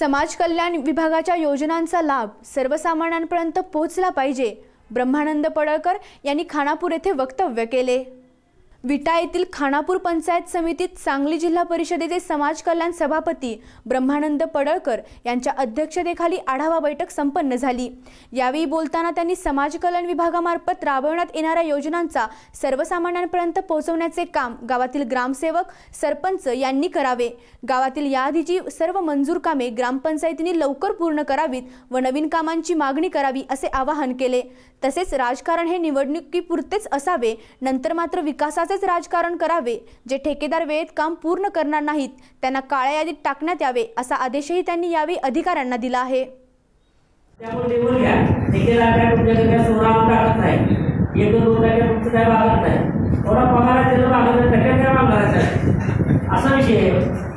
समाज कल्याण विभागाच्या योजनांचा लाभ सर्वसामान्यांपर्यंत पोहोचला पाहिजे ब्रह्मानंद पडळकर यांनी खानापूर येथे वक्तव्य केले विटा येथील खानापूर पंचायत समितीत सांगली जिल्हा परिषदेचे समाज कल्याण सभापती ब्रह्मानंद पडळकर यांच्या अध्यक्षतेखाली आढावा बैठक संपन्न झाली यावेळी बोलताना त्यांनी समाज कल्याण विभागामार्फत राबवण्यात येणाऱ्या योजनांचा सर्वसामान्यांपर्यंत पोहोचवण्याचे काम गावातील ग्रामसेवक सरपंच यांनी करावे गावातील याआधीची सर्व मंजूर कामे ग्रामपंचायतीने लवकर पूर्ण करावीत व नवीन कामांची मागणी करावी असे आवाहन केले तसेच राजकारण हे निवडणुकीपुरतेच असावे नंतर मात्र विकासाचा प्रकारचेच राजकारण करावे जे ठेकेदार वेळेत काम पूर्ण करणार नाहीत त्यांना काळ्या यादीत टाकण्यात यावे असा आदेशही त्यांनी यावेळी अधिकाऱ्यांना दिला आहे असा विषय